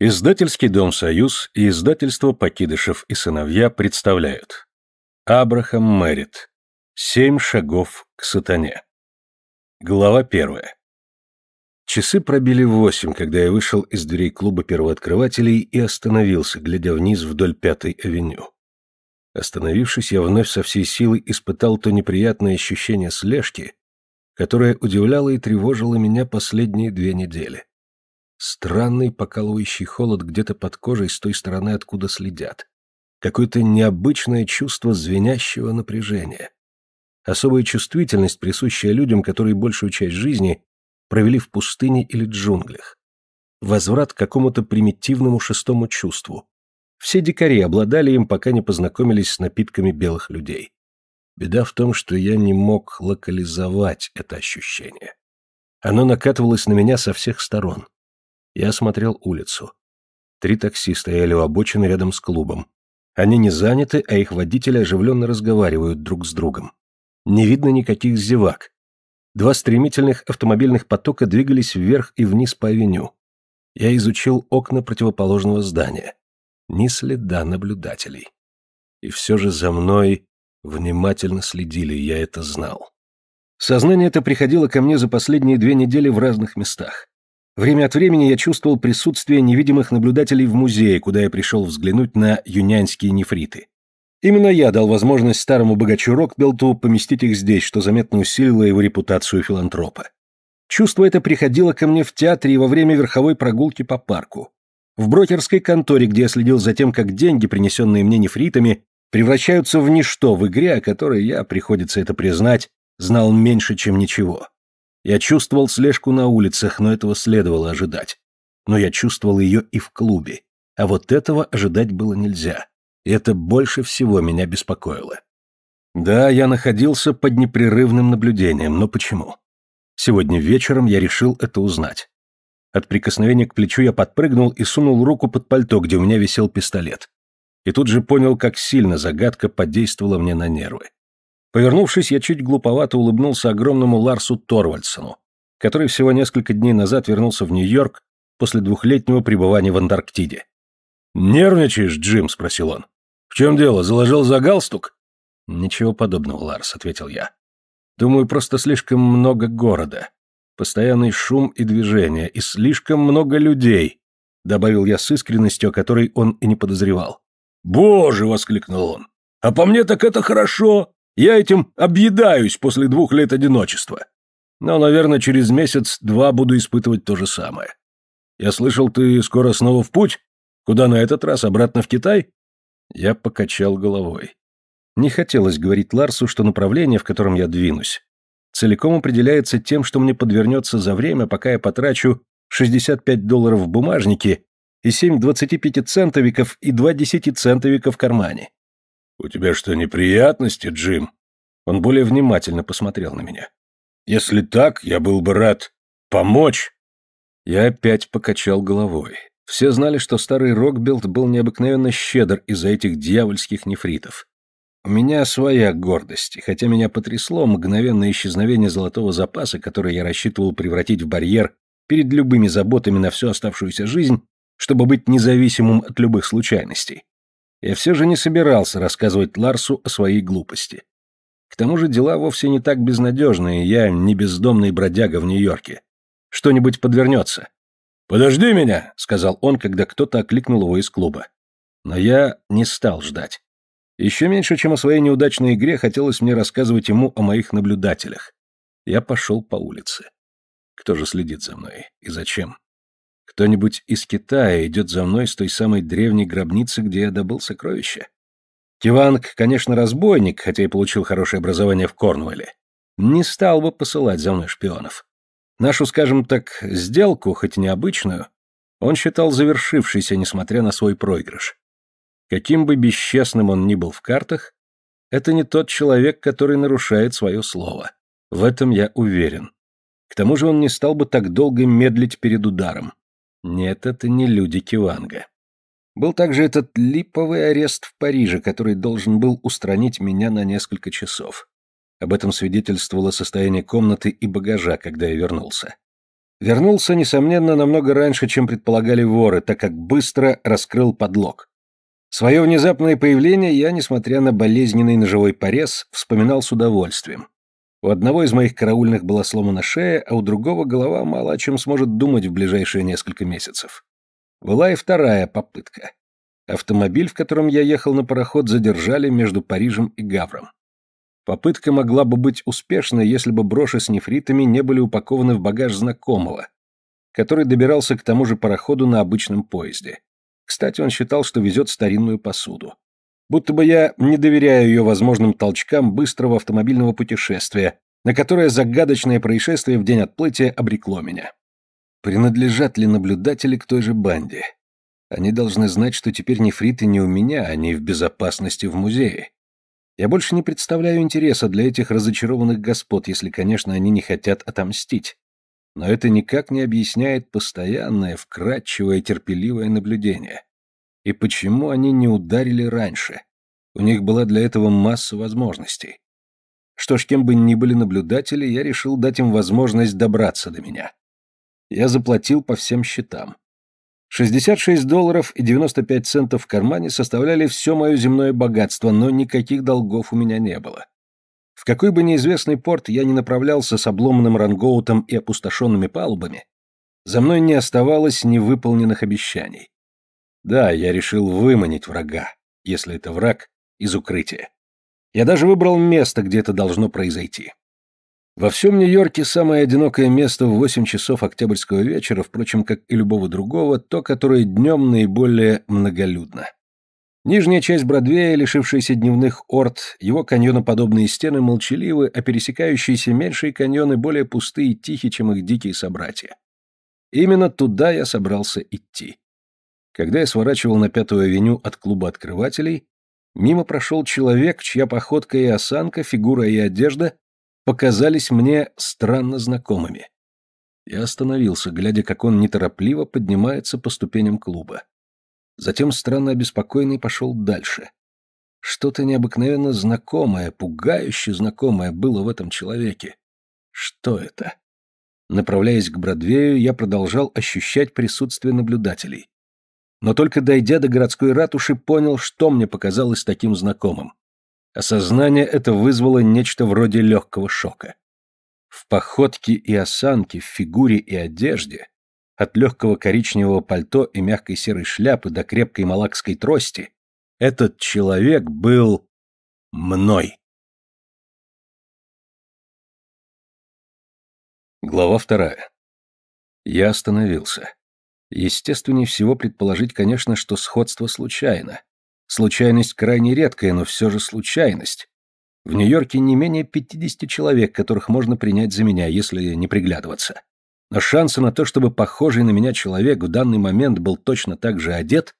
Издательский дом «Союз» и издательство «Покидышев и сыновья» представляют Абрахам Мэрит. Семь шагов к сатане. Глава первая. Часы пробили восемь, когда я вышел из дверей клуба первооткрывателей и остановился, глядя вниз вдоль Пятой авеню. Остановившись, я вновь со всей силы испытал то неприятное ощущение слежки, которое удивляло и тревожило меня последние две недели. Странный покалывающий холод где-то под кожей с той стороны, откуда следят. Какое-то необычное чувство звенящего напряжения. Особая чувствительность, присущая людям, которые большую часть жизни провели в пустыне или джунглях. Возврат к какому-то примитивному шестому чувству. Все дикари обладали им, пока не познакомились с напитками белых людей. Беда в том, что я не мог локализовать это ощущение. Оно накатывалось на меня со всех сторон. Я осмотрел улицу. Три такси стояли у обочины рядом с клубом. Они не заняты, а их водители оживленно разговаривают друг с другом. Не видно никаких зевак. Два стремительных автомобильных потока двигались вверх и вниз по авеню. Я изучил окна противоположного здания. Ни следа наблюдателей. И все же за мной внимательно следили, я это знал. Сознание это приходило ко мне за последние две недели в разных местах. Время от времени я чувствовал присутствие невидимых наблюдателей в музее, куда я пришел взглянуть на юнянские нефриты. Именно я дал возможность старому богачу Рокбелту поместить их здесь, что заметно усилило его репутацию филантропа. Чувство это приходило ко мне в театре и во время верховой прогулки по парку. В брокерской конторе, где я следил за тем, как деньги, принесенные мне нефритами, превращаются в ничто в игре, о которой я, приходится это признать, знал меньше, чем ничего. Я чувствовал слежку на улицах, но этого следовало ожидать. Но я чувствовал ее и в клубе. А вот этого ожидать было нельзя. И это больше всего меня беспокоило. Да, я находился под непрерывным наблюдением, но почему? Сегодня вечером я решил это узнать. От прикосновения к плечу я подпрыгнул и сунул руку под пальто, где у меня висел пистолет. И тут же понял, как сильно загадка подействовала мне на нервы. Повернувшись, я чуть глуповато улыбнулся огромному Ларсу Торвальдсону, который всего несколько дней назад вернулся в Нью-Йорк после двухлетнего пребывания в Антарктиде. «Нервничаешь, Джим?» – спросил он. «В чем дело, заложил за галстук?» «Ничего подобного, Ларс», – ответил я. «Думаю, просто слишком много города, постоянный шум и движение, и слишком много людей», – добавил я с искренностью, о которой он и не подозревал. «Боже!» – воскликнул он. «А по мне так это хорошо!» Я этим объедаюсь после двух лет одиночества. Но, наверное, через месяц-два буду испытывать то же самое. Я слышал, ты скоро снова в путь? Куда на этот раз? Обратно в Китай? Я покачал головой. Не хотелось говорить Ларсу, что направление, в котором я двинусь, целиком определяется тем, что мне подвернется за время, пока я потрачу 65 долларов в бумажнике и 7 25-центовиков и 2 10-центовика в кармане. «У тебя что, неприятности, Джим?» Он более внимательно посмотрел на меня. «Если так, я был бы рад помочь». Я опять покачал головой. Все знали, что старый Рокбилд был необыкновенно щедр из-за этих дьявольских нефритов. У меня своя гордость, и хотя меня потрясло мгновенное исчезновение золотого запаса, который я рассчитывал превратить в барьер перед любыми заботами на всю оставшуюся жизнь, чтобы быть независимым от любых случайностей. Я все же не собирался рассказывать Ларсу о своей глупости. К тому же дела вовсе не так безнадежные, я не бездомный бродяга в Нью-Йорке. Что-нибудь подвернется. «Подожди меня!» — сказал он, когда кто-то окликнул его из клуба. Но я не стал ждать. Еще меньше, чем о своей неудачной игре, хотелось мне рассказывать ему о моих наблюдателях. Я пошел по улице. Кто же следит за мной и зачем? Кто-нибудь из Китая идет за мной с той самой древней гробницы, где я добыл сокровища. Киванг, конечно, разбойник, хотя и получил хорошее образование в Корнуэлле. Не стал бы посылать за мной шпионов. Нашу, скажем так, сделку, хоть и необычную, он считал завершившейся, несмотря на свой проигрыш. Каким бы бесчестным он ни был в картах, это не тот человек, который нарушает свое слово. В этом я уверен. К тому же он не стал бы так долго медлить перед ударом. Нет, это не люди Киванга. Был также этот липовый арест в Париже, который должен был устранить меня на несколько часов. Об этом свидетельствовало состояние комнаты и багажа, когда я вернулся. Вернулся, несомненно, намного раньше, чем предполагали воры, так как быстро раскрыл подлог. Свое внезапное появление я, несмотря на болезненный ножевой порез, вспоминал с удовольствием. У одного из моих караульных была сломана шея, а у другого голова мало о чем сможет думать в ближайшие несколько месяцев. Была и вторая попытка. Автомобиль, в котором я ехал на пароход, задержали между Парижем и Гавром. Попытка могла бы быть успешной, если бы броши с нефритами не были упакованы в багаж знакомого, который добирался к тому же пароходу на обычном поезде. Кстати, он считал, что везет старинную посуду будто бы я не доверяю ее возможным толчкам быстрого автомобильного путешествия, на которое загадочное происшествие в день отплытия обрекло меня. Принадлежат ли наблюдатели к той же банде? Они должны знать, что теперь нефриты не у меня, они в безопасности в музее. Я больше не представляю интереса для этих разочарованных господ, если, конечно, они не хотят отомстить. Но это никак не объясняет постоянное, вкрадчивое, терпеливое наблюдение. И почему они не ударили раньше? У них была для этого масса возможностей. Что ж, кем бы ни были наблюдатели, я решил дать им возможность добраться до меня. Я заплатил по всем счетам. 66 долларов и 95 центов в кармане составляли все мое земное богатство, но никаких долгов у меня не было. В какой бы неизвестный порт я ни направлялся с обломанным рангоутом и опустошенными палубами, за мной не оставалось невыполненных обещаний. Да, я решил выманить врага, если это враг, из укрытия. Я даже выбрал место, где это должно произойти. Во всем Нью-Йорке самое одинокое место в 8 часов октябрьского вечера, впрочем, как и любого другого, то, которое днем наиболее многолюдно. Нижняя часть Бродвея, лишившаяся дневных орд, его каньоноподобные стены молчаливы, а пересекающиеся меньшие каньоны более пустые и тихи, чем их дикие собратья. Именно туда я собрался идти. Когда я сворачивал на Пятую авеню от клуба открывателей, мимо прошел человек, чья походка и осанка, фигура и одежда показались мне странно знакомыми. Я остановился, глядя, как он неторопливо поднимается по ступеням клуба. Затем странно обеспокоенный пошел дальше. Что-то необыкновенно знакомое, пугающе знакомое было в этом человеке. Что это? Направляясь к Бродвею, я продолжал ощущать присутствие наблюдателей но только дойдя до городской ратуши, понял, что мне показалось таким знакомым. Осознание это вызвало нечто вроде легкого шока. В походке и осанке, в фигуре и одежде, от легкого коричневого пальто и мягкой серой шляпы до крепкой малакской трости, этот человек был мной. Глава вторая. Я остановился. Естественнее всего предположить, конечно, что сходство случайно. Случайность крайне редкая, но все же случайность. В Нью-Йорке не менее 50 человек, которых можно принять за меня, если не приглядываться. Но шансы на то, чтобы похожий на меня человек в данный момент был точно так же одет,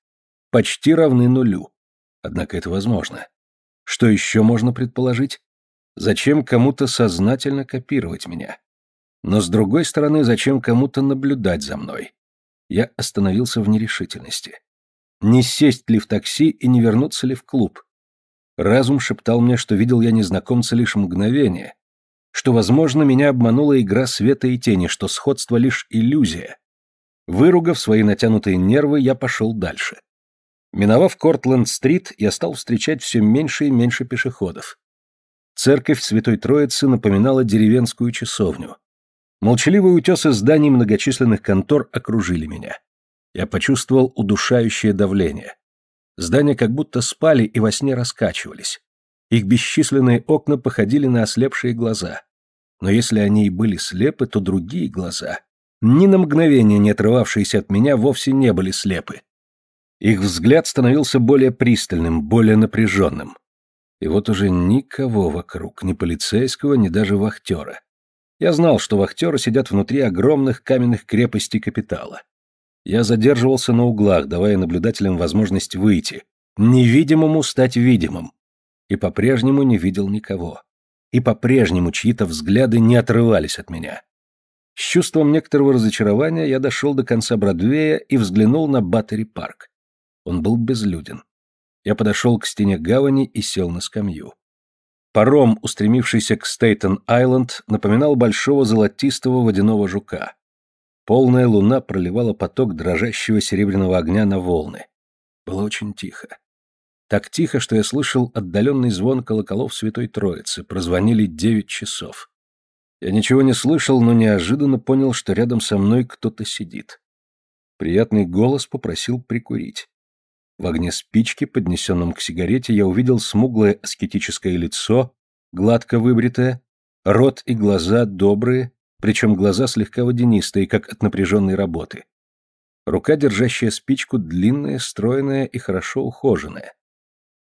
почти равны нулю. Однако это возможно. Что еще можно предположить? Зачем кому-то сознательно копировать меня? Но с другой стороны, зачем кому-то наблюдать за мной? Я остановился в нерешительности. Не сесть ли в такси и не вернуться ли в клуб? Разум шептал мне, что видел я незнакомца лишь мгновение, что, возможно, меня обманула игра света и тени, что сходство лишь иллюзия. Выругав свои натянутые нервы, я пошел дальше. Миновав Кортленд-стрит, я стал встречать все меньше и меньше пешеходов. Церковь Святой Троицы напоминала деревенскую часовню. Молчаливые утесы зданий многочисленных контор окружили меня. Я почувствовал удушающее давление. Здания как будто спали и во сне раскачивались. Их бесчисленные окна походили на ослепшие глаза. Но если они и были слепы, то другие глаза, ни на мгновение не отрывавшиеся от меня, вовсе не были слепы. Их взгляд становился более пристальным, более напряженным. И вот уже никого вокруг, ни полицейского, ни даже вахтера. Я знал, что вахтеры сидят внутри огромных каменных крепостей капитала. Я задерживался на углах, давая наблюдателям возможность выйти, невидимому стать видимым. И по-прежнему не видел никого. И по-прежнему чьи-то взгляды не отрывались от меня. С чувством некоторого разочарования я дошел до конца Бродвея и взглянул на Баттери-парк. Он был безлюден. Я подошел к стене гавани и сел на скамью. Паром, устремившийся к стейтон айленд напоминал большого золотистого водяного жука. Полная луна проливала поток дрожащего серебряного огня на волны. Было очень тихо. Так тихо, что я слышал отдаленный звон колоколов Святой Троицы. Прозвонили девять часов. Я ничего не слышал, но неожиданно понял, что рядом со мной кто-то сидит. Приятный голос попросил прикурить. В огне спички, поднесенном к сигарете, я увидел смуглое аскетическое лицо, гладко выбритое, рот и глаза добрые, причем глаза слегка водянистые, как от напряженной работы. Рука, держащая спичку, длинная, стройная и хорошо ухоженная.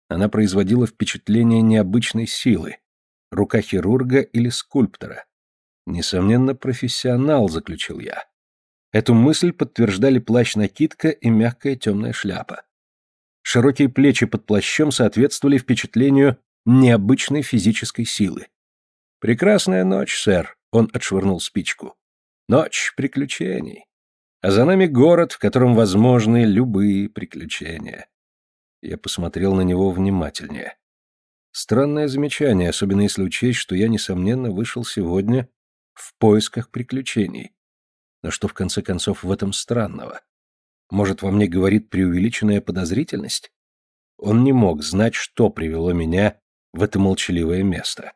Она производила впечатление необычной силы. Рука хирурга или скульптора. Несомненно, профессионал, заключил я. Эту мысль подтверждали плащ-накидка и мягкая темная шляпа. Широкие плечи под плащом соответствовали впечатлению необычной физической силы. «Прекрасная ночь, сэр», — он отшвырнул спичку. «Ночь приключений. А за нами город, в котором возможны любые приключения». Я посмотрел на него внимательнее. Странное замечание, особенно если учесть, что я, несомненно, вышел сегодня в поисках приключений. Но что, в конце концов, в этом странного? Может, во мне говорит преувеличенная подозрительность? Он не мог знать, что привело меня в это молчаливое место.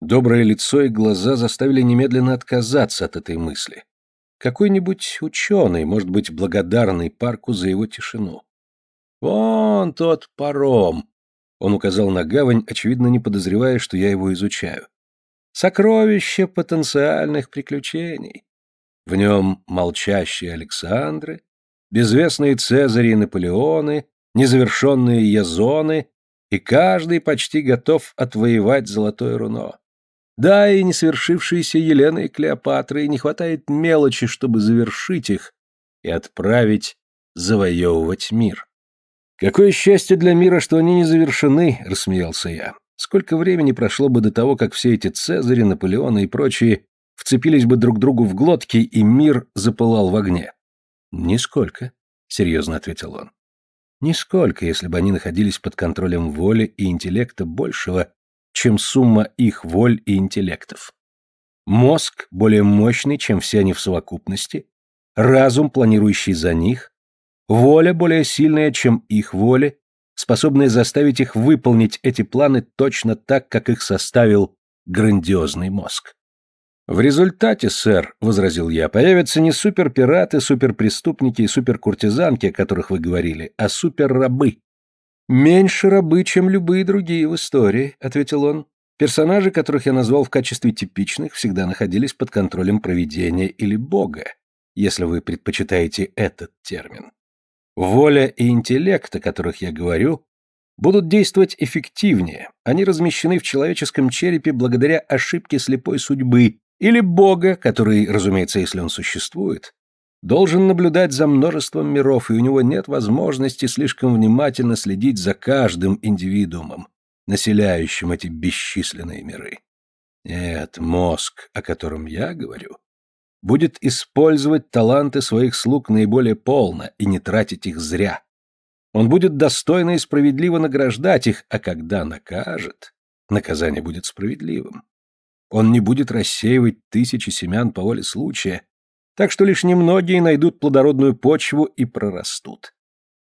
Доброе лицо и глаза заставили немедленно отказаться от этой мысли. Какой-нибудь ученый, может быть, благодарный парку за его тишину. «Вон тот паром!» Он указал на гавань, очевидно, не подозревая, что я его изучаю. «Сокровище потенциальных приключений. В нем молчащие Александры, безвестные Цезари и Наполеоны, незавершенные Язоны, и каждый почти готов отвоевать золотое руно. Да, и не свершившиеся Елены и Клеопатры, и не хватает мелочи, чтобы завершить их и отправить завоевывать мир. «Какое счастье для мира, что они не завершены!» — рассмеялся я. «Сколько времени прошло бы до того, как все эти Цезари, Наполеоны и прочие вцепились бы друг другу в глотки, и мир запылал в огне?» «Нисколько», — серьезно ответил он. «Нисколько, если бы они находились под контролем воли и интеллекта большего, чем сумма их воль и интеллектов. Мозг более мощный, чем все они в совокупности, разум, планирующий за них, воля более сильная, чем их воля, способная заставить их выполнить эти планы точно так, как их составил грандиозный мозг. В результате, сэр, возразил я, появятся не суперпираты, суперпреступники и суперкуртизанки, о которых вы говорили, а суперрабы. Меньше рабы, чем любые другие в истории, ответил он. Персонажи, которых я назвал в качестве типичных, всегда находились под контролем провидения или бога, если вы предпочитаете этот термин. Воля и интеллект, о которых я говорю, будут действовать эффективнее. Они размещены в человеческом черепе благодаря ошибке слепой судьбы, или Бога, который, разумеется, если он существует, должен наблюдать за множеством миров, и у него нет возможности слишком внимательно следить за каждым индивидуумом, населяющим эти бесчисленные миры. Нет, мозг, о котором я говорю, будет использовать таланты своих слуг наиболее полно и не тратить их зря. Он будет достойно и справедливо награждать их, а когда накажет, наказание будет справедливым. Он не будет рассеивать тысячи семян по воле случая, так что лишь немногие найдут плодородную почву и прорастут.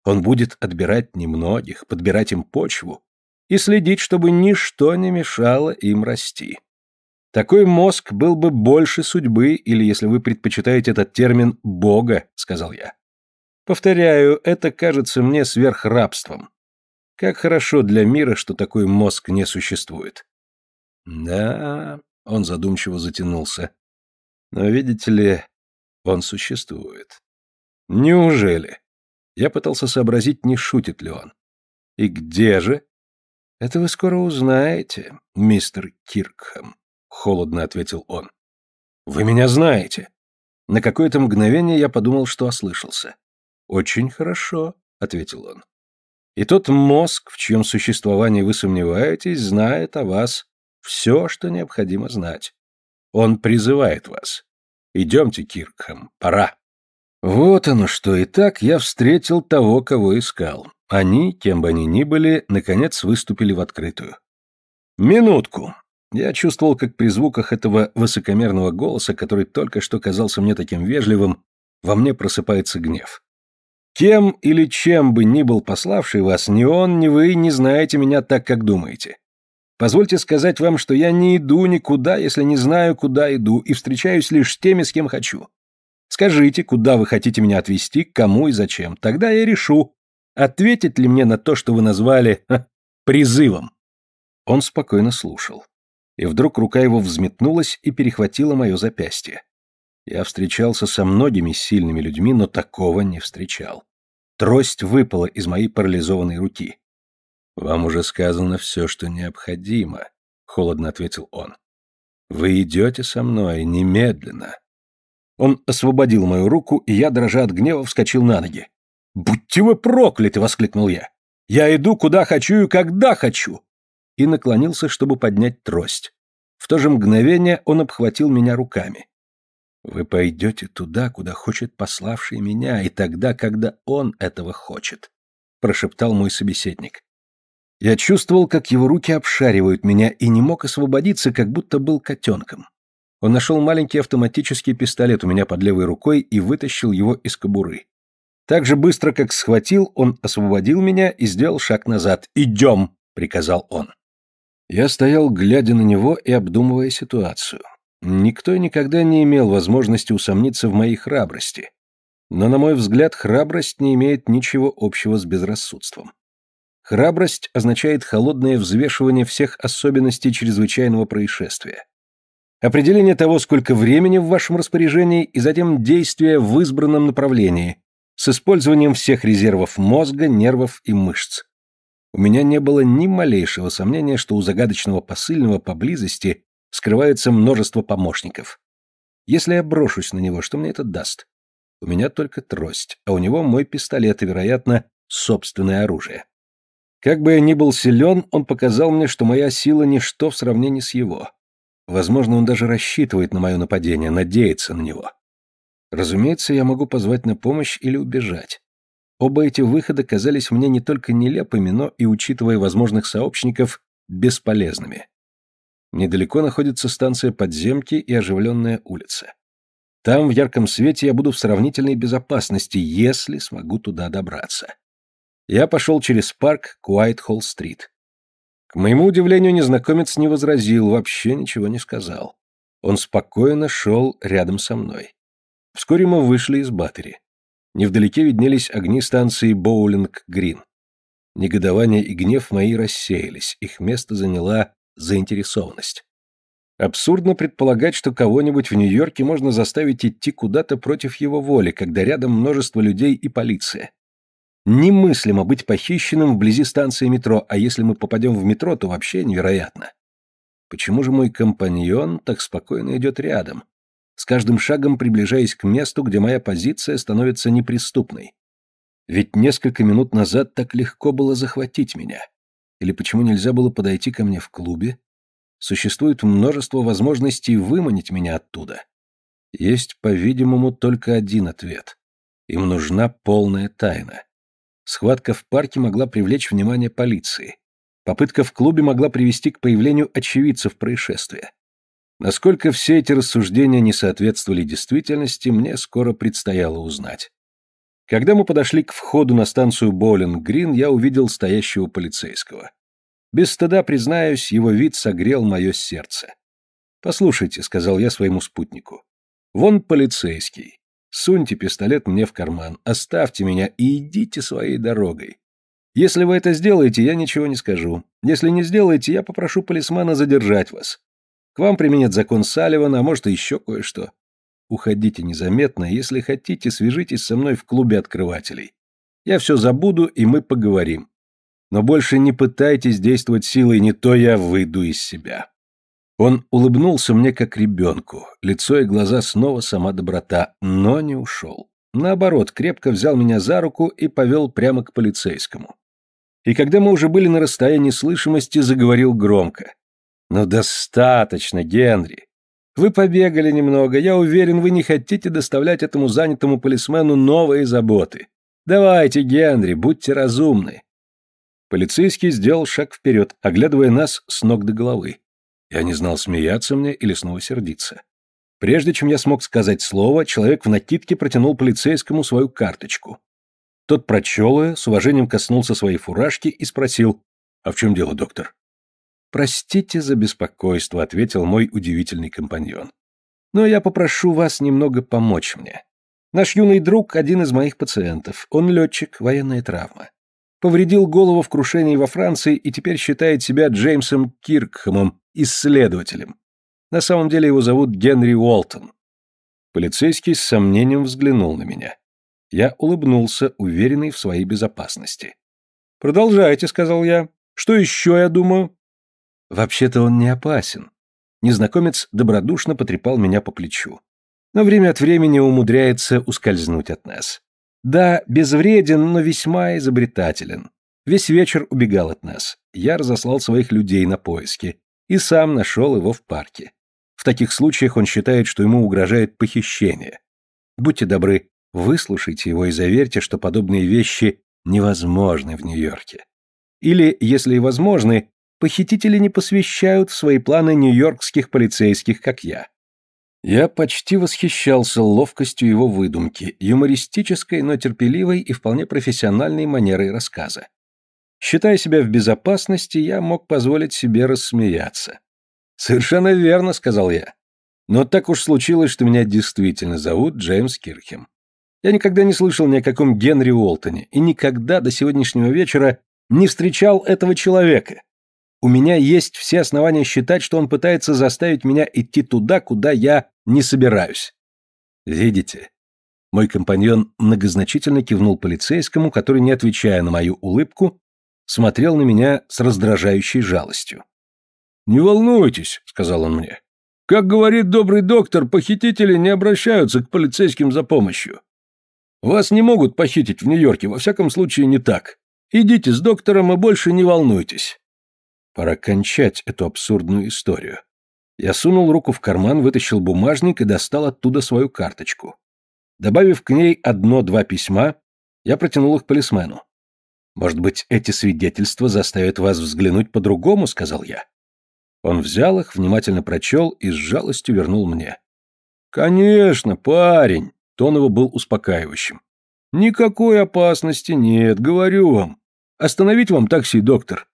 Он будет отбирать немногих, подбирать им почву и следить, чтобы ничто не мешало им расти. Такой мозг был бы больше судьбы, или, если вы предпочитаете этот термин, «бога», — сказал я. Повторяю, это кажется мне сверхрабством. Как хорошо для мира, что такой мозг не существует. Да, он задумчиво затянулся. Но видите ли, он существует. Неужели? Я пытался сообразить, не шутит ли он. И где же? Это вы скоро узнаете, мистер Киркхэм, холодно ответил он. Вы меня знаете. На какое-то мгновение я подумал, что ослышался. Очень хорошо, ответил он. И тот мозг, в чьем существовании вы сомневаетесь, знает о вас все, что необходимо знать. Он призывает вас. Идемте, Киркхэм, пора. Вот оно что, и так я встретил того, кого искал. Они, кем бы они ни были, наконец выступили в открытую. Минутку. Я чувствовал, как при звуках этого высокомерного голоса, который только что казался мне таким вежливым, во мне просыпается гнев. Кем или чем бы ни был пославший вас, ни он, ни вы не знаете меня так, как думаете. Позвольте сказать вам, что я не иду никуда, если не знаю, куда иду, и встречаюсь лишь с теми, с кем хочу. Скажите, куда вы хотите меня отвезти, кому и зачем. Тогда я решу, ответит ли мне на то, что вы назвали ха, призывом. Он спокойно слушал. И вдруг рука его взметнулась и перехватила мое запястье. Я встречался со многими сильными людьми, но такого не встречал. Трость выпала из моей парализованной руки. «Вам уже сказано все, что необходимо», — холодно ответил он. «Вы идете со мной немедленно». Он освободил мою руку, и я, дрожа от гнева, вскочил на ноги. «Будьте вы прокляты!» — воскликнул я. «Я иду, куда хочу и когда хочу!» И наклонился, чтобы поднять трость. В то же мгновение он обхватил меня руками. «Вы пойдете туда, куда хочет пославший меня, и тогда, когда он этого хочет», — прошептал мой собеседник. Я чувствовал, как его руки обшаривают меня и не мог освободиться, как будто был котенком. Он нашел маленький автоматический пистолет у меня под левой рукой и вытащил его из кобуры. Так же быстро, как схватил, он освободил меня и сделал шаг назад. «Идем!» — приказал он. Я стоял, глядя на него и обдумывая ситуацию. Никто никогда не имел возможности усомниться в моей храбрости. Но, на мой взгляд, храбрость не имеет ничего общего с безрассудством. Храбрость означает холодное взвешивание всех особенностей чрезвычайного происшествия. Определение того, сколько времени в вашем распоряжении, и затем действия в избранном направлении, с использованием всех резервов мозга, нервов и мышц. У меня не было ни малейшего сомнения, что у загадочного посыльного поблизости скрывается множество помощников. Если я брошусь на него, что мне это даст? У меня только трость, а у него мой пистолет и, вероятно, собственное оружие. Как бы я ни был силен, он показал мне, что моя сила ничто в сравнении с его. Возможно, он даже рассчитывает на мое нападение, надеется на него. Разумеется, я могу позвать на помощь или убежать. Оба эти выхода казались мне не только нелепыми, но и, учитывая возможных сообщников, бесполезными. Недалеко находится станция подземки и оживленная улица. Там, в ярком свете, я буду в сравнительной безопасности, если смогу туда добраться. Я пошел через парк к Уайтхолл-стрит. К моему удивлению, незнакомец не возразил, вообще ничего не сказал. Он спокойно шел рядом со мной. Вскоре мы вышли из Баттери. Невдалеке виднелись огни станции Боулинг-Грин. Негодование и гнев мои рассеялись, их место заняла заинтересованность. Абсурдно предполагать, что кого-нибудь в Нью-Йорке можно заставить идти куда-то против его воли, когда рядом множество людей и полиция. Немыслимо быть похищенным вблизи станции метро, а если мы попадем в метро, то вообще невероятно. Почему же мой компаньон так спокойно идет рядом, с каждым шагом приближаясь к месту, где моя позиция становится неприступной? Ведь несколько минут назад так легко было захватить меня. Или почему нельзя было подойти ко мне в клубе? Существует множество возможностей выманить меня оттуда. Есть, по-видимому, только один ответ. Им нужна полная тайна. Схватка в парке могла привлечь внимание полиции. Попытка в клубе могла привести к появлению очевидцев происшествия. Насколько все эти рассуждения не соответствовали действительности, мне скоро предстояло узнать. Когда мы подошли к входу на станцию Боулинг-Грин, я увидел стоящего полицейского. Без стыда, признаюсь, его вид согрел мое сердце. «Послушайте», — сказал я своему спутнику, — «вон полицейский. Суньте пистолет мне в карман, оставьте меня и идите своей дорогой. Если вы это сделаете, я ничего не скажу. Если не сделаете, я попрошу полисмана задержать вас. К вам применят закон Салливана, а может и еще кое-что. Уходите незаметно, если хотите, свяжитесь со мной в клубе открывателей. Я все забуду, и мы поговорим. Но больше не пытайтесь действовать силой, не то я выйду из себя. Он улыбнулся мне как ребенку, лицо и глаза снова сама доброта, но не ушел. Наоборот, крепко взял меня за руку и повел прямо к полицейскому. И когда мы уже были на расстоянии слышимости, заговорил громко. «Ну достаточно, Генри. Вы побегали немного, я уверен, вы не хотите доставлять этому занятому полисмену новые заботы. Давайте, Генри, будьте разумны». Полицейский сделал шаг вперед, оглядывая нас с ног до головы. Я не знал, смеяться мне или снова сердиться. Прежде чем я смог сказать слово, человек в накидке протянул полицейскому свою карточку. Тот прочел ее, с уважением коснулся своей фуражки и спросил, «А в чем дело, доктор?» «Простите за беспокойство», — ответил мой удивительный компаньон. «Но я попрошу вас немного помочь мне. Наш юный друг — один из моих пациентов. Он летчик, военная травма повредил голову в крушении во Франции и теперь считает себя Джеймсом Киркхэмом, исследователем. На самом деле его зовут Генри Уолтон. Полицейский с сомнением взглянул на меня. Я улыбнулся, уверенный в своей безопасности. «Продолжайте», — сказал я. «Что еще я думаю?» Вообще-то он не опасен. Незнакомец добродушно потрепал меня по плечу. Но время от времени умудряется ускользнуть от нас. Да, безвреден, но весьма изобретателен. Весь вечер убегал от нас. Я разослал своих людей на поиски и сам нашел его в парке. В таких случаях он считает, что ему угрожает похищение. Будьте добры, выслушайте его и заверьте, что подобные вещи невозможны в Нью-Йорке. Или, если и возможны, похитители не посвящают в свои планы нью-йоркских полицейских, как я. Я почти восхищался ловкостью его выдумки, юмористической, но терпеливой и вполне профессиональной манерой рассказа. Считая себя в безопасности, я мог позволить себе рассмеяться. «Совершенно верно», — сказал я. «Но так уж случилось, что меня действительно зовут Джеймс Кирхем. Я никогда не слышал ни о каком Генри Уолтоне и никогда до сегодняшнего вечера не встречал этого человека. У меня есть все основания считать, что он пытается заставить меня идти туда, куда я не собираюсь. Видите? Мой компаньон многозначительно кивнул полицейскому, который, не отвечая на мою улыбку, смотрел на меня с раздражающей жалостью. «Не волнуйтесь», — сказал он мне. «Как говорит добрый доктор, похитители не обращаются к полицейским за помощью. Вас не могут похитить в Нью-Йорке, во всяком случае не так. Идите с доктором и больше не волнуйтесь. Пора кончать эту абсурдную историю. Я сунул руку в карман, вытащил бумажник и достал оттуда свою карточку. Добавив к ней одно-два письма, я протянул их полисмену. «Может быть, эти свидетельства заставят вас взглянуть по-другому?» — сказал я. Он взял их, внимательно прочел и с жалостью вернул мне. «Конечно, парень!» — тон его был успокаивающим. «Никакой опасности нет, говорю вам. Остановить вам такси, доктор.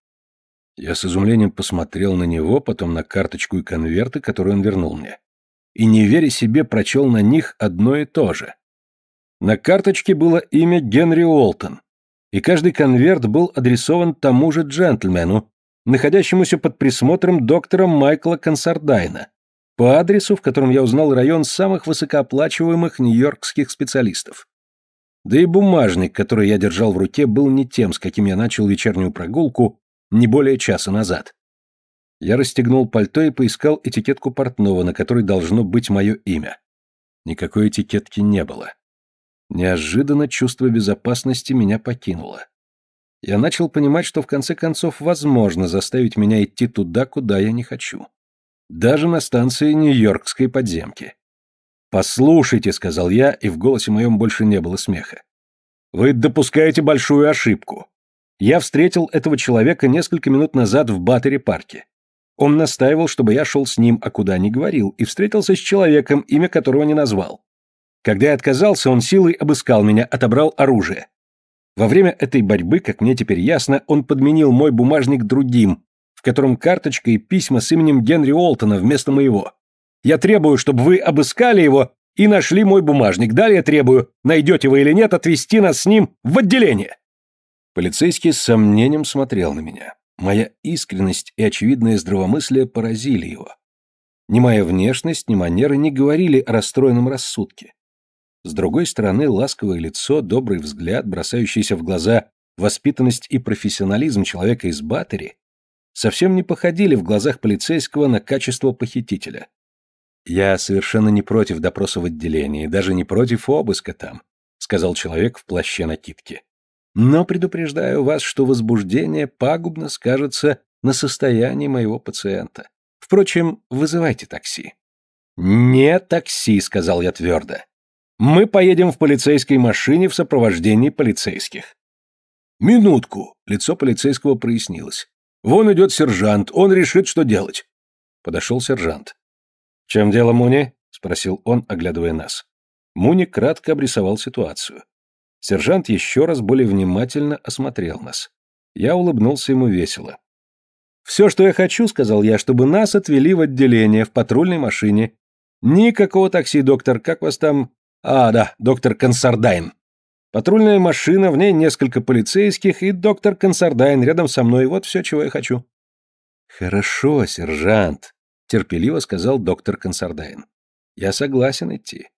Я с изумлением посмотрел на него, потом на карточку и конверты, которые он вернул мне. И, не веря себе, прочел на них одно и то же. На карточке было имя Генри Уолтон, и каждый конверт был адресован тому же джентльмену, находящемуся под присмотром доктора Майкла Консардайна, по адресу, в котором я узнал район самых высокооплачиваемых нью-йоркских специалистов. Да и бумажник, который я держал в руке, был не тем, с каким я начал вечернюю прогулку, не более часа назад. Я расстегнул пальто и поискал этикетку портного, на которой должно быть мое имя. Никакой этикетки не было. Неожиданно чувство безопасности меня покинуло. Я начал понимать, что в конце концов возможно заставить меня идти туда, куда я не хочу. Даже на станции Нью-Йоркской подземки. «Послушайте», — сказал я, и в голосе моем больше не было смеха. «Вы допускаете большую ошибку. Я встретил этого человека несколько минут назад в Баттере-парке. Он настаивал, чтобы я шел с ним, а куда не говорил, и встретился с человеком, имя которого не назвал. Когда я отказался, он силой обыскал меня, отобрал оружие. Во время этой борьбы, как мне теперь ясно, он подменил мой бумажник другим, в котором карточка и письма с именем Генри Олтона вместо моего. Я требую, чтобы вы обыскали его и нашли мой бумажник. Далее требую, найдете вы или нет, отвезти нас с ним в отделение. Полицейский с сомнением смотрел на меня. Моя искренность и очевидное здравомыслие поразили его. Ни моя внешность, ни манеры не говорили о расстроенном рассудке. С другой стороны, ласковое лицо, добрый взгляд, бросающийся в глаза воспитанность и профессионализм человека из Баттери совсем не походили в глазах полицейского на качество похитителя. «Я совершенно не против допроса в отделении, даже не против обыска там», сказал человек в плаще накидки. Но предупреждаю вас, что возбуждение пагубно скажется на состоянии моего пациента. Впрочем, вызывайте такси. «Не такси», — сказал я твердо. «Мы поедем в полицейской машине в сопровождении полицейских». «Минутку!» — лицо полицейского прояснилось. «Вон идет сержант, он решит, что делать». Подошел сержант. чем дело, Муни?» — спросил он, оглядывая нас. Муни кратко обрисовал ситуацию. Сержант еще раз более внимательно осмотрел нас. Я улыбнулся ему весело. «Все, что я хочу, — сказал я, — чтобы нас отвели в отделение в патрульной машине. Никакого такси, доктор, как вас там? А, да, доктор Консардайн. Патрульная машина, в ней несколько полицейских и доктор Консардайн рядом со мной. Вот все, чего я хочу». «Хорошо, сержант», — терпеливо сказал доктор Консардайн. «Я согласен идти.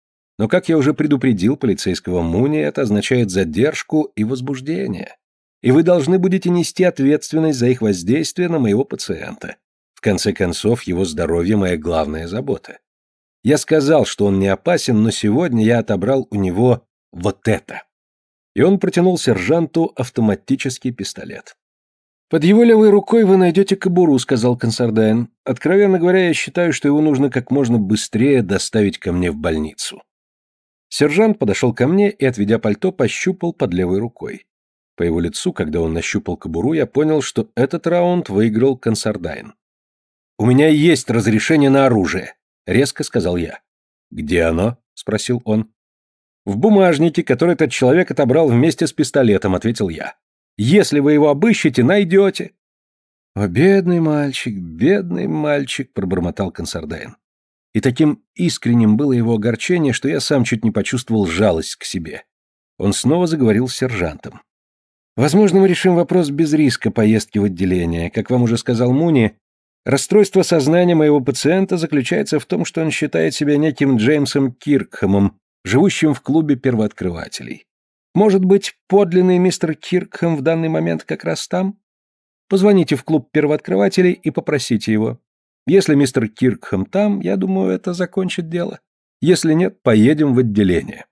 Но, как я уже предупредил полицейского Муни, это означает задержку и возбуждение. И вы должны будете нести ответственность за их воздействие на моего пациента. В конце концов, его здоровье – моя главная забота. Я сказал, что он не опасен, но сегодня я отобрал у него вот это. И он протянул сержанту автоматический пистолет. «Под его левой рукой вы найдете кобуру», — сказал Консардайн. «Откровенно говоря, я считаю, что его нужно как можно быстрее доставить ко мне в больницу». Сержант подошел ко мне и, отведя пальто, пощупал под левой рукой. По его лицу, когда он нащупал кобуру, я понял, что этот раунд выиграл Консардайн. «У меня есть разрешение на оружие», — резко сказал я. «Где оно?» — спросил он. «В бумажнике, который этот человек отобрал вместе с пистолетом», — ответил я. «Если вы его обыщете, найдете». «О, бедный мальчик, бедный мальчик», — пробормотал Консардайн. И таким искренним было его огорчение, что я сам чуть не почувствовал жалость к себе. Он снова заговорил с сержантом. «Возможно, мы решим вопрос без риска поездки в отделение. Как вам уже сказал Муни, расстройство сознания моего пациента заключается в том, что он считает себя неким Джеймсом Киркхэмом, живущим в клубе первооткрывателей. Может быть, подлинный мистер Киркхэм в данный момент как раз там? Позвоните в клуб первооткрывателей и попросите его. Если мистер Киркхэм там, я думаю, это закончит дело. Если нет, поедем в отделение».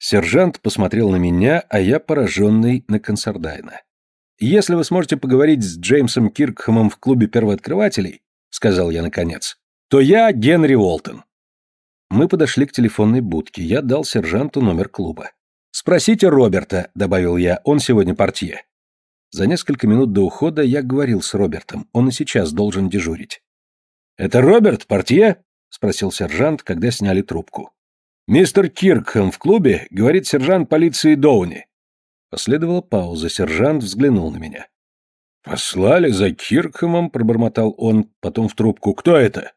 Сержант посмотрел на меня, а я пораженный на Консардайна. «Если вы сможете поговорить с Джеймсом Киркхэмом в клубе первооткрывателей», — сказал я наконец, — «то я Генри Уолтон». Мы подошли к телефонной будке, я дал сержанту номер клуба. «Спросите Роберта», — добавил я, — «он сегодня портье». За несколько минут до ухода я говорил с Робертом, он и сейчас должен дежурить. «Это Роберт, портье?» — спросил сержант, когда сняли трубку. «Мистер Киркхэм в клубе», — говорит сержант полиции Доуни. Последовала пауза, сержант взглянул на меня. «Послали за Киркхэмом», — пробормотал он, потом в трубку. «Кто это?»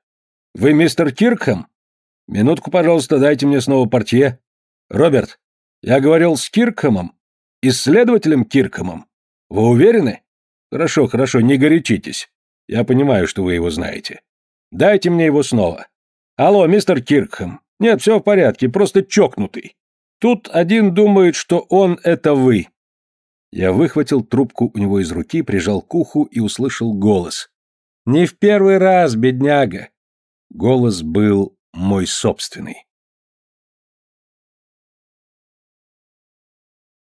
«Вы мистер Киркхэм?» «Минутку, пожалуйста, дайте мне снова портье». «Роберт, я говорил с Киркхэмом, исследователем Киркхэмом. Вы уверены?» «Хорошо, хорошо, не горячитесь. Я понимаю, что вы его знаете. Дайте мне его снова. Алло, мистер Киркхэм. Нет, все в порядке, просто чокнутый. Тут один думает, что он — это вы. Я выхватил трубку у него из руки, прижал к уху и услышал голос. «Не в первый раз, бедняга!» Голос был мой собственный.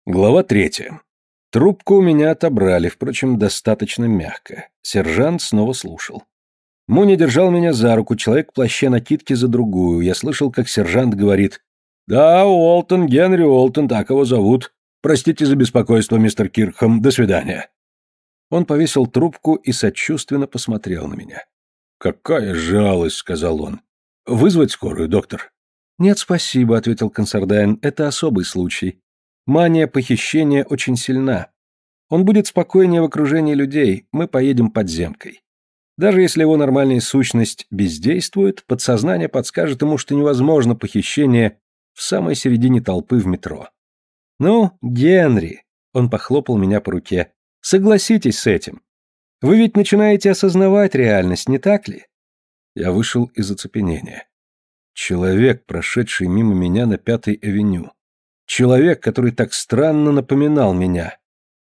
Глава третья. Трубку у меня отобрали, впрочем, достаточно мягко. Сержант снова слушал. Муни держал меня за руку, человек в плаще накидки за другую. Я слышал, как сержант говорит «Да, Уолтон, Генри Уолтон, так его зовут. Простите за беспокойство, мистер Кирхам, до свидания». Он повесил трубку и сочувственно посмотрел на меня. «Какая жалость», — сказал он. «Вызвать скорую, доктор?» «Нет, спасибо», — ответил Консардайн, — «это особый случай. Мания похищения очень сильна. Он будет спокойнее в окружении людей, мы поедем подземкой. Даже если его нормальная сущность бездействует, подсознание подскажет ему, что невозможно похищение в самой середине толпы в метро. «Ну, Генри», — он похлопал меня по руке, — «согласитесь с этим. Вы ведь начинаете осознавать реальность, не так ли?» Я вышел из оцепенения. Человек, прошедший мимо меня на Пятой авеню. Человек, который так странно напоминал меня.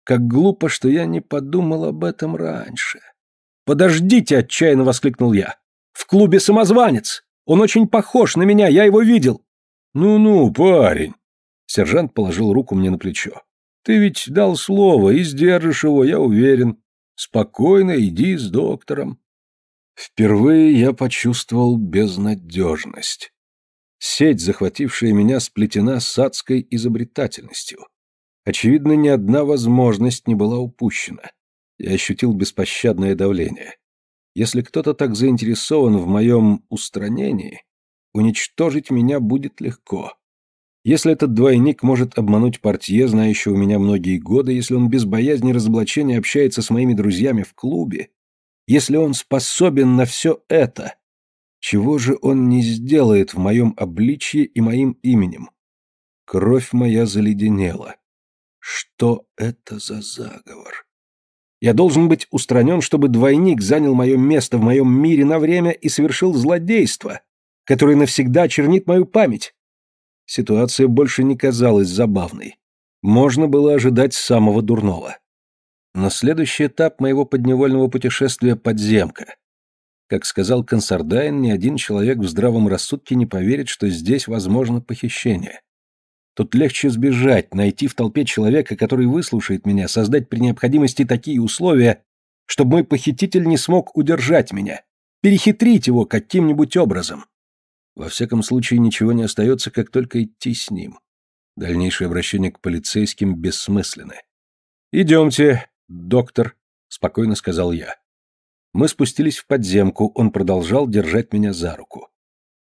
Как глупо, что я не подумал об этом раньше. «Подождите!» – отчаянно воскликнул я. «В клубе самозванец! Он очень похож на меня, я его видел!» «Ну-ну, парень!» Сержант положил руку мне на плечо. «Ты ведь дал слово и сдержишь его, я уверен. Спокойно иди с доктором». Впервые я почувствовал безнадежность. Сеть, захватившая меня, сплетена с адской изобретательностью. Очевидно, ни одна возможность не была упущена и ощутил беспощадное давление. Если кто-то так заинтересован в моем устранении, уничтожить меня будет легко. Если этот двойник может обмануть портье, знающего меня многие годы, если он без боязни разоблачения общается с моими друзьями в клубе, если он способен на все это, чего же он не сделает в моем обличье и моим именем? Кровь моя заледенела. Что это за заговор? Я должен быть устранен, чтобы двойник занял мое место в моем мире на время и совершил злодейство, которое навсегда чернит мою память. Ситуация больше не казалась забавной. Можно было ожидать самого дурного. Но следующий этап моего подневольного путешествия — подземка. Как сказал Консардайн, ни один человек в здравом рассудке не поверит, что здесь возможно похищение. Тут легче сбежать, найти в толпе человека, который выслушает меня, создать при необходимости такие условия, чтобы мой похититель не смог удержать меня, перехитрить его каким-нибудь образом. Во всяком случае, ничего не остается, как только идти с ним. Дальнейшее обращение к полицейским бессмысленно. «Идемте, доктор», — спокойно сказал я. Мы спустились в подземку, он продолжал держать меня за руку.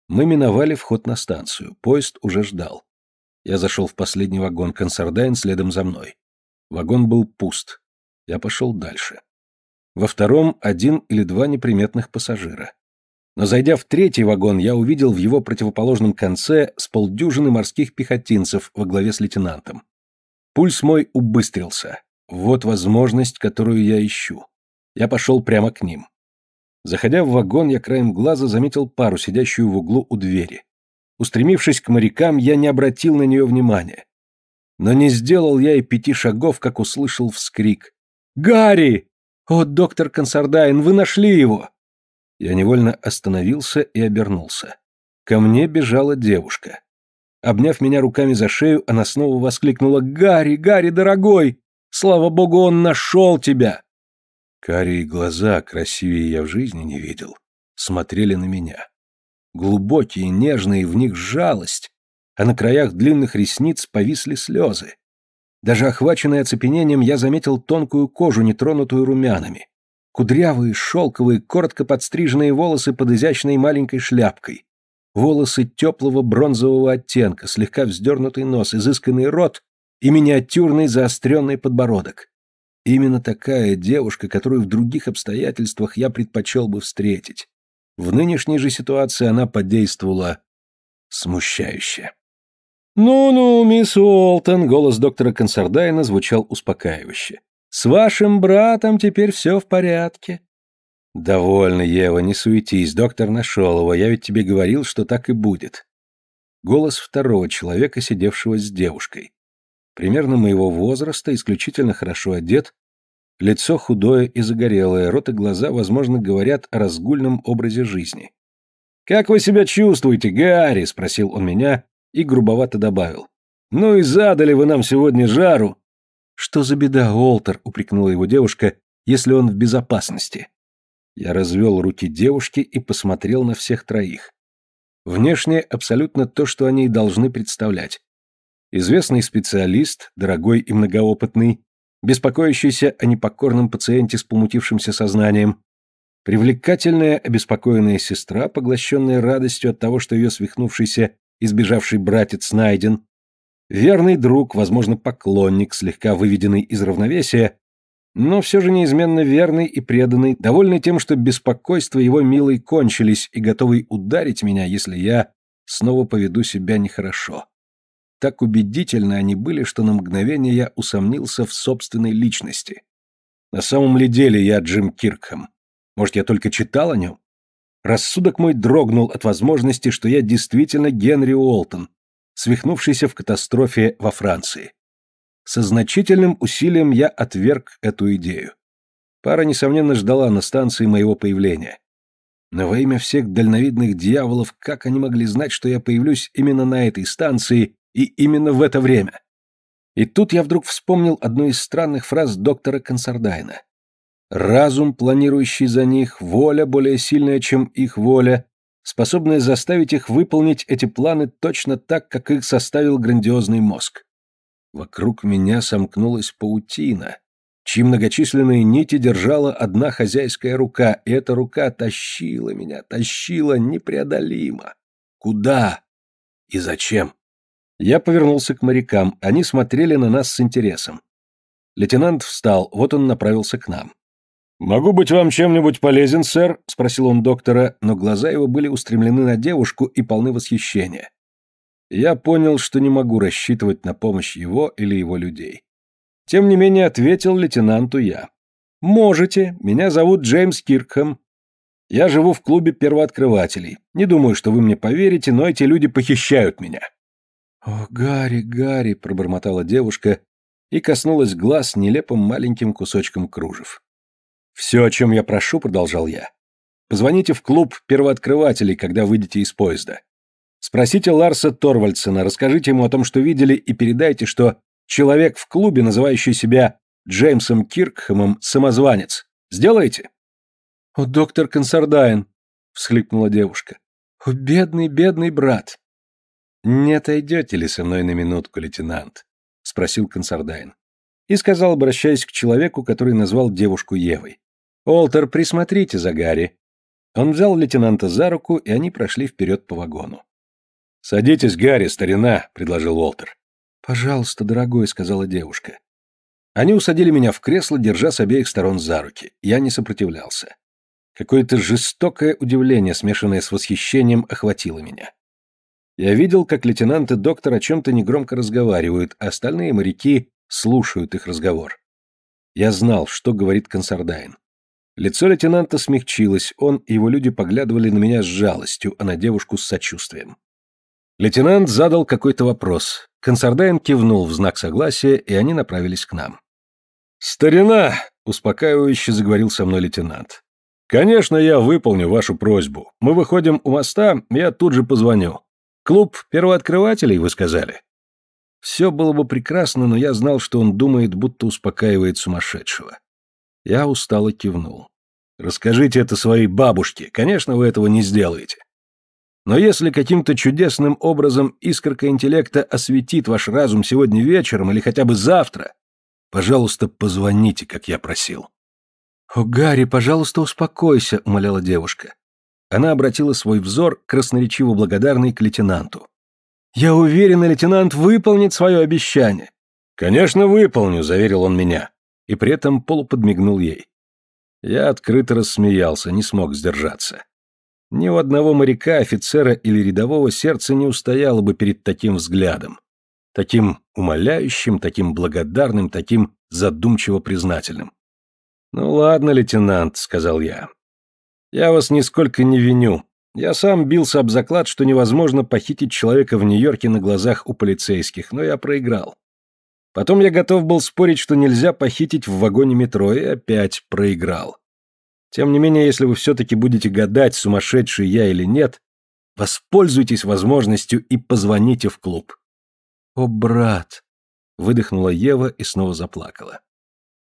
Мы миновали вход на станцию, поезд уже ждал. Я зашел в последний вагон, Консардайн следом за мной. Вагон был пуст. Я пошел дальше. Во втором один или два неприметных пассажира. Но зайдя в третий вагон, я увидел в его противоположном конце с полдюжины морских пехотинцев во главе с лейтенантом. Пульс мой убыстрился. Вот возможность, которую я ищу. Я пошел прямо к ним. Заходя в вагон, я краем глаза заметил пару, сидящую в углу у двери. Устремившись к морякам, я не обратил на нее внимания. Но не сделал я и пяти шагов, как услышал вскрик. «Гарри! О, доктор Консардайн, вы нашли его!» Я невольно остановился и обернулся. Ко мне бежала девушка. Обняв меня руками за шею, она снова воскликнула «Гарри, Гарри, дорогой! Слава богу, он нашел тебя!» Карие глаза, красивее я в жизни не видел, смотрели на меня глубокие, нежные, в них жалость, а на краях длинных ресниц повисли слезы. Даже охваченный оцепенением, я заметил тонкую кожу, нетронутую румянами. Кудрявые, шелковые, коротко подстриженные волосы под изящной маленькой шляпкой. Волосы теплого бронзового оттенка, слегка вздернутый нос, изысканный рот и миниатюрный заостренный подбородок. Именно такая девушка, которую в других обстоятельствах я предпочел бы встретить. В нынешней же ситуации она подействовала смущающе. «Ну-ну, мисс Уолтон», — голос доктора Консардайна звучал успокаивающе. «С вашим братом теперь все в порядке». «Довольно, Ева, не суетись, доктор нашел его, я ведь тебе говорил, что так и будет». Голос второго человека, сидевшего с девушкой. Примерно моего возраста, исключительно хорошо одет, Лицо худое и загорелое, рот и глаза, возможно, говорят о разгульном образе жизни. «Как вы себя чувствуете, Гарри?» — спросил он меня и грубовато добавил. «Ну и задали вы нам сегодня жару!» «Что за беда, Уолтер?» — упрекнула его девушка, если он в безопасности. Я развел руки девушки и посмотрел на всех троих. Внешне абсолютно то, что они и должны представлять. Известный специалист, дорогой и многоопытный, беспокоящийся о непокорном пациенте с помутившимся сознанием, привлекательная, обеспокоенная сестра, поглощенная радостью от того, что ее свихнувшийся, избежавший братец найден, верный друг, возможно, поклонник, слегка выведенный из равновесия, но все же неизменно верный и преданный, довольный тем, что беспокойства его милой кончились и готовый ударить меня, если я снова поведу себя нехорошо. Так убедительны они были, что на мгновение я усомнился в собственной личности. На самом ли деле я Джим Киркхэм? Может, я только читал о нем? Рассудок мой дрогнул от возможности, что я действительно Генри Уолтон, свихнувшийся в катастрофе во Франции. Со значительным усилием я отверг эту идею. Пара, несомненно, ждала на станции моего появления. Но во имя всех дальновидных дьяволов, как они могли знать, что я появлюсь именно на этой станции и именно в это время. И тут я вдруг вспомнил одну из странных фраз доктора Консардайна. «Разум, планирующий за них, воля, более сильная, чем их воля, способная заставить их выполнить эти планы точно так, как их составил грандиозный мозг. Вокруг меня сомкнулась паутина, чьи многочисленные нити держала одна хозяйская рука, и эта рука тащила меня, тащила непреодолимо. Куда и зачем? Я повернулся к морякам, они смотрели на нас с интересом. Лейтенант встал, вот он направился к нам. «Могу быть вам чем-нибудь полезен, сэр?» — спросил он доктора, но глаза его были устремлены на девушку и полны восхищения. Я понял, что не могу рассчитывать на помощь его или его людей. Тем не менее ответил лейтенанту я. «Можете, меня зовут Джеймс Киркхэм. Я живу в клубе первооткрывателей. Не думаю, что вы мне поверите, но эти люди похищают меня». «О, Гарри, Гарри!» — пробормотала девушка и коснулась глаз нелепым маленьким кусочком кружев. «Все, о чем я прошу», — продолжал я. «Позвоните в клуб первооткрывателей, когда выйдете из поезда. Спросите Ларса Торвальдсена, расскажите ему о том, что видели, и передайте, что человек в клубе, называющий себя Джеймсом Киркхэмом, самозванец. Сделайте. «О, доктор Консардайн!» — всхлипнула девушка. «О, бедный, бедный брат!» «Не отойдете ли со мной на минутку, лейтенант?» — спросил Консардайн. И сказал, обращаясь к человеку, который назвал девушку Евой. «Олтер, присмотрите за Гарри». Он взял лейтенанта за руку, и они прошли вперед по вагону. «Садитесь, Гарри, старина», — предложил Олтер. «Пожалуйста, дорогой», — сказала девушка. Они усадили меня в кресло, держа с обеих сторон за руки. Я не сопротивлялся. Какое-то жестокое удивление, смешанное с восхищением, охватило меня. Я видел, как лейтенант и доктор о чем-то негромко разговаривают, а остальные моряки слушают их разговор. Я знал, что говорит Консардайн. Лицо лейтенанта смягчилось, он и его люди поглядывали на меня с жалостью, а на девушку с сочувствием. Лейтенант задал какой-то вопрос. Консардайн кивнул в знак согласия, и они направились к нам. «Старина!» — успокаивающе заговорил со мной лейтенант. «Конечно, я выполню вашу просьбу. Мы выходим у моста, я тут же позвоню. Клуб первооткрывателей, вы сказали? Все было бы прекрасно, но я знал, что он думает, будто успокаивает сумасшедшего. Я устало кивнул. Расскажите это своей бабушке. Конечно, вы этого не сделаете. Но если каким-то чудесным образом искорка интеллекта осветит ваш разум сегодня вечером или хотя бы завтра, пожалуйста, позвоните, как я просил. «О, Гарри, пожалуйста, успокойся», — умоляла девушка она обратила свой взор, красноречиво благодарный к лейтенанту. «Я уверен, лейтенант выполнит свое обещание». «Конечно, выполню», — заверил он меня, и при этом полуподмигнул ей. Я открыто рассмеялся, не смог сдержаться. Ни у одного моряка, офицера или рядового сердце не устояло бы перед таким взглядом. Таким умоляющим, таким благодарным, таким задумчиво признательным. «Ну ладно, лейтенант», — сказал я, я вас нисколько не виню. Я сам бился об заклад, что невозможно похитить человека в Нью-Йорке на глазах у полицейских, но я проиграл. Потом я готов был спорить, что нельзя похитить в вагоне метро, и опять проиграл. Тем не менее, если вы все-таки будете гадать, сумасшедший я или нет, воспользуйтесь возможностью и позвоните в клуб. «О, брат!» — выдохнула Ева и снова заплакала.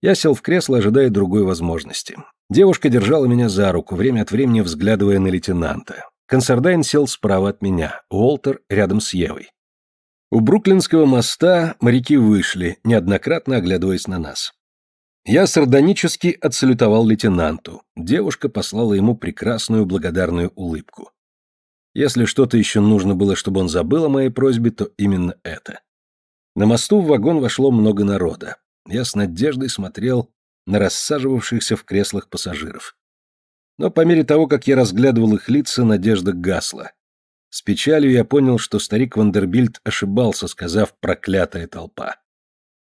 Я сел в кресло, ожидая другой возможности. Девушка держала меня за руку, время от времени взглядывая на лейтенанта. Консердайн сел справа от меня, Уолтер рядом с Евой. У Бруклинского моста моряки вышли, неоднократно оглядываясь на нас. Я сардонически отсалютовал лейтенанту. Девушка послала ему прекрасную благодарную улыбку. Если что-то еще нужно было, чтобы он забыл о моей просьбе, то именно это. На мосту в вагон вошло много народа. Я с надеждой смотрел на рассаживавшихся в креслах пассажиров. Но по мере того, как я разглядывал их лица, надежда гасла. С печалью я понял, что старик Вандербильд ошибался, сказав «проклятая толпа».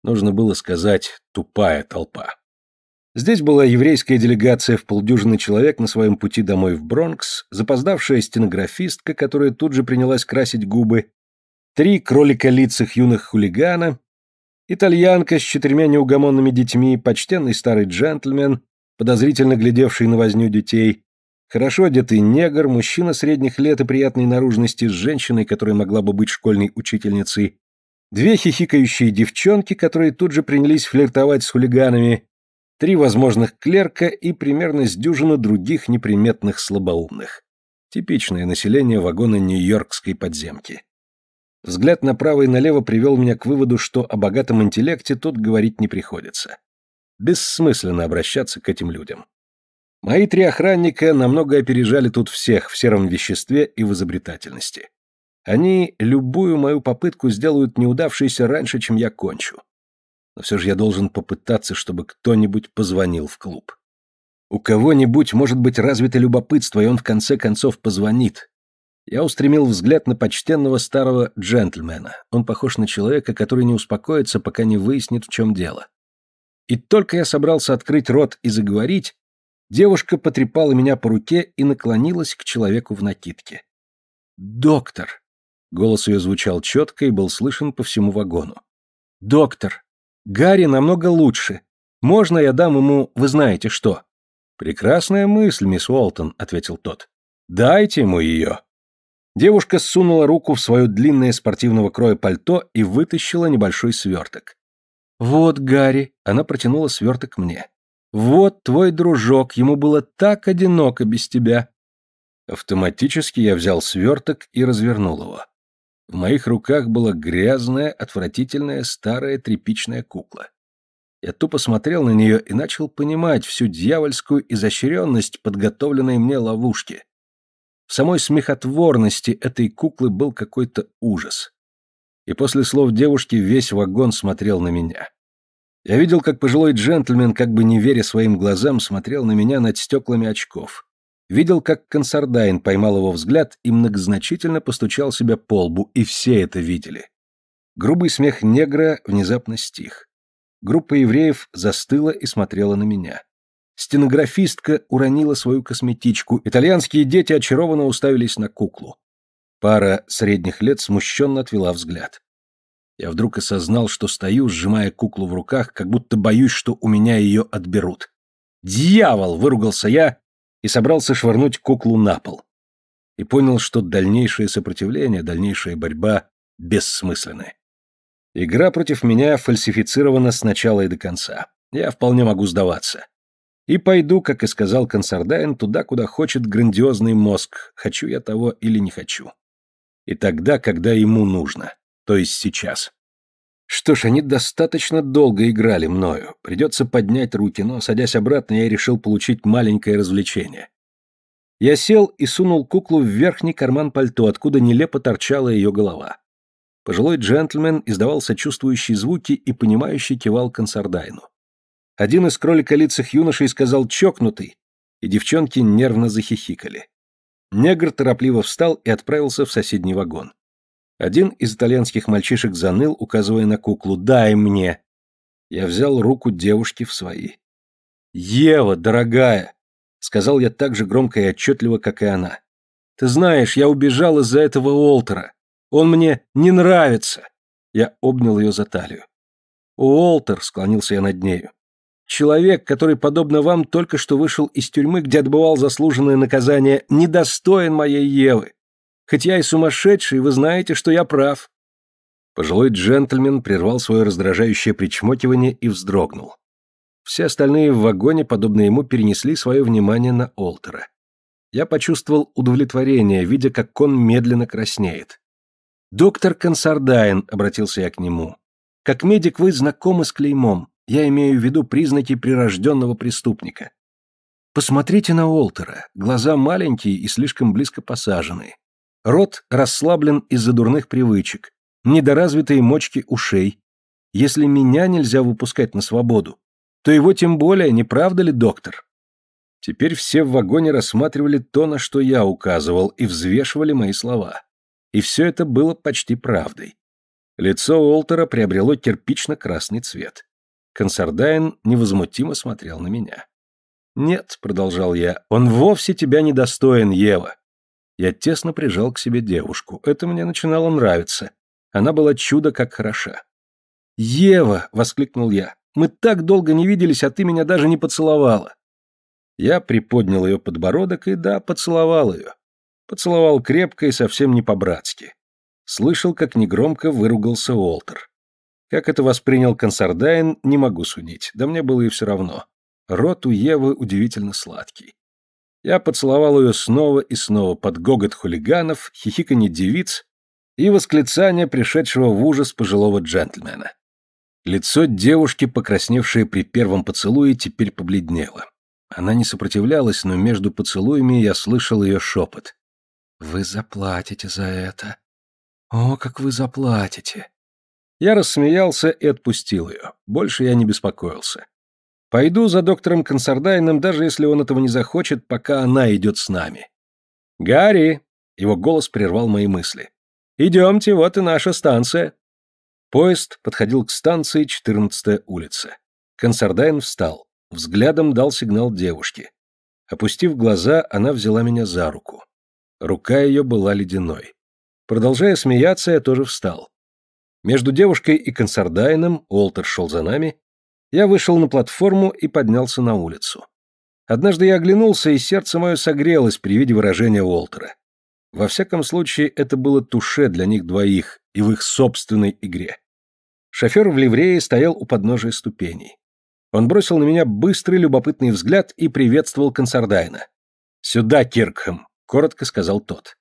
Нужно было сказать «тупая толпа». Здесь была еврейская делегация в полдюжины человек на своем пути домой в Бронкс, запоздавшая стенографистка, которая тут же принялась красить губы, три кролика лицах юных хулигана Итальянка с четырьмя неугомонными детьми, почтенный старый джентльмен, подозрительно глядевший на возню детей, хорошо одетый негр, мужчина средних лет и приятной наружности с женщиной, которая могла бы быть школьной учительницей, две хихикающие девчонки, которые тут же принялись флиртовать с хулиганами, три возможных клерка и примерно с дюжину других неприметных слабоумных. Типичное население вагона Нью-Йоркской подземки. Взгляд направо и налево привел меня к выводу, что о богатом интеллекте тут говорить не приходится. Бессмысленно обращаться к этим людям. Мои три охранника намного опережали тут всех в сером веществе и в изобретательности. Они любую мою попытку сделают неудавшейся раньше, чем я кончу. Но все же я должен попытаться, чтобы кто-нибудь позвонил в клуб. У кого-нибудь может быть развито любопытство, и он в конце концов позвонит. Я устремил взгляд на почтенного старого джентльмена. Он похож на человека, который не успокоится, пока не выяснит, в чем дело. И только я собрался открыть рот и заговорить, девушка потрепала меня по руке и наклонилась к человеку в накидке. «Доктор!» Голос ее звучал четко и был слышен по всему вагону. «Доктор! Гарри намного лучше. Можно я дам ему, вы знаете что?» «Прекрасная мысль, мисс Уолтон», — ответил тот. «Дайте ему ее!» Девушка сунула руку в свое длинное спортивного кроя пальто и вытащила небольшой сверток. «Вот, Гарри», — она протянула сверток мне. «Вот твой дружок, ему было так одиноко без тебя». Автоматически я взял сверток и развернул его. В моих руках была грязная, отвратительная, старая тряпичная кукла. Я тупо смотрел на нее и начал понимать всю дьявольскую изощренность подготовленной мне ловушки. В самой смехотворности этой куклы был какой-то ужас. И после слов девушки весь вагон смотрел на меня. Я видел, как пожилой джентльмен, как бы не веря своим глазам, смотрел на меня над стеклами очков. Видел, как Консардайн поймал его взгляд и многозначительно постучал себя по лбу, и все это видели. Грубый смех негра внезапно стих. Группа евреев застыла и смотрела на меня. Стенографистка уронила свою косметичку, итальянские дети очарованно уставились на куклу. Пара средних лет смущенно отвела взгляд. Я вдруг осознал, что стою, сжимая куклу в руках, как будто боюсь, что у меня ее отберут. «Дьявол!» — выругался я и собрался швырнуть куклу на пол. И понял, что дальнейшее сопротивление, дальнейшая борьба бессмысленны. Игра против меня фальсифицирована с начала и до конца. Я вполне могу сдаваться. И пойду, как и сказал Консардайн, туда, куда хочет грандиозный мозг, хочу я того или не хочу. И тогда, когда ему нужно, то есть сейчас. Что ж, они достаточно долго играли мною. Придется поднять руки, но, садясь обратно, я решил получить маленькое развлечение. Я сел и сунул куклу в верхний карман пальто, откуда нелепо торчала ее голова. Пожилой джентльмен издавал сочувствующие звуки и понимающе кивал Консардайну. Один из кроликолицых юношей сказал «чокнутый», и девчонки нервно захихикали. Негр торопливо встал и отправился в соседний вагон. Один из итальянских мальчишек заныл, указывая на куклу «Дай мне!». Я взял руку девушки в свои. «Ева, дорогая!» — сказал я так же громко и отчетливо, как и она. «Ты знаешь, я убежал из-за этого Уолтера. Он мне не нравится!» Я обнял ее за талию. «Уолтер!» — склонился я над нею. Человек, который, подобно вам, только что вышел из тюрьмы, где отбывал заслуженное наказание, недостоин моей Евы. Хоть я и сумасшедший, вы знаете, что я прав». Пожилой джентльмен прервал свое раздражающее причмокивание и вздрогнул. Все остальные в вагоне, подобно ему, перенесли свое внимание на Олтера. Я почувствовал удовлетворение, видя, как он медленно краснеет. «Доктор Консардайн», — обратился я к нему, — «как медик вы знакомы с клеймом. Я имею в виду признаки прирожденного преступника. Посмотрите на Уолтера. Глаза маленькие и слишком близко посаженные. Рот расслаблен из-за дурных привычек. Недоразвитые мочки ушей. Если меня нельзя выпускать на свободу, то его тем более, не правда ли, доктор? Теперь все в вагоне рассматривали то, на что я указывал, и взвешивали мои слова. И все это было почти правдой. Лицо Уолтера приобрело кирпично-красный цвет. Консардайн невозмутимо смотрел на меня. «Нет», — продолжал я, — «он вовсе тебя не достоин, Ева». Я тесно прижал к себе девушку. Это мне начинало нравиться. Она была чудо как хороша. «Ева!» — воскликнул я. «Мы так долго не виделись, а ты меня даже не поцеловала!» Я приподнял ее подбородок и, да, поцеловал ее. Поцеловал крепко и совсем не по-братски. Слышал, как негромко выругался Уолтер. Как это воспринял Консардайн, не могу судить, да мне было и все равно. Рот у Евы удивительно сладкий. Я поцеловал ее снова и снова под гогот хулиганов, хихиканье девиц и восклицание пришедшего в ужас пожилого джентльмена. Лицо девушки, покрасневшее при первом поцелуе, теперь побледнело. Она не сопротивлялась, но между поцелуями я слышал ее шепот. «Вы заплатите за это. О, как вы заплатите!» Я рассмеялся и отпустил ее. Больше я не беспокоился. Пойду за доктором Консардайном, даже если он этого не захочет, пока она идет с нами. «Гарри!» — его голос прервал мои мысли. «Идемте, вот и наша станция». Поезд подходил к станции 14-я улица. Консардайн встал, взглядом дал сигнал девушке. Опустив глаза, она взяла меня за руку. Рука ее была ледяной. Продолжая смеяться, я тоже встал. Между девушкой и консардайном, Уолтер шел за нами, я вышел на платформу и поднялся на улицу. Однажды я оглянулся, и сердце мое согрелось при виде выражения Уолтера. Во всяком случае, это было туше для них двоих и в их собственной игре. Шофер в ливрее стоял у подножия ступеней. Он бросил на меня быстрый любопытный взгляд и приветствовал Консардайна. «Сюда, Киркхэм!» — коротко сказал тот.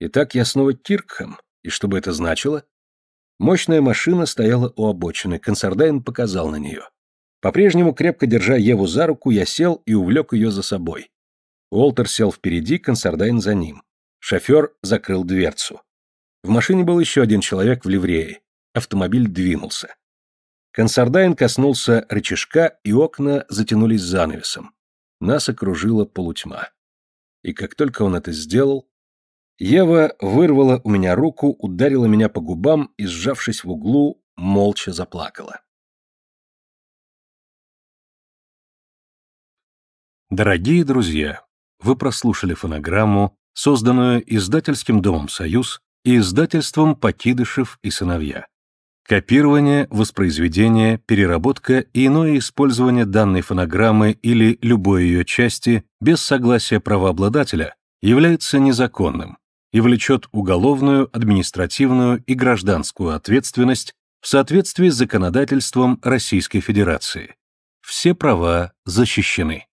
Итак, я снова Киркхэм, и что бы это значило? Мощная машина стояла у обочины, Консардайн показал на нее. По-прежнему, крепко держа Еву за руку, я сел и увлек ее за собой. Уолтер сел впереди, Консардайн за ним. Шофер закрыл дверцу. В машине был еще один человек в ливрее. Автомобиль двинулся. Консардайн коснулся рычажка, и окна затянулись занавесом. Нас окружила полутьма. И как только он это сделал, Ева вырвала у меня руку, ударила меня по губам и, сжавшись в углу, молча заплакала. Дорогие друзья, вы прослушали фонограмму, созданную издательским домом «Союз» и издательством «Покидышев и сыновья». Копирование, воспроизведение, переработка и иное использование данной фонограммы или любой ее части без согласия правообладателя является незаконным и влечет уголовную, административную и гражданскую ответственность в соответствии с законодательством Российской Федерации. Все права защищены.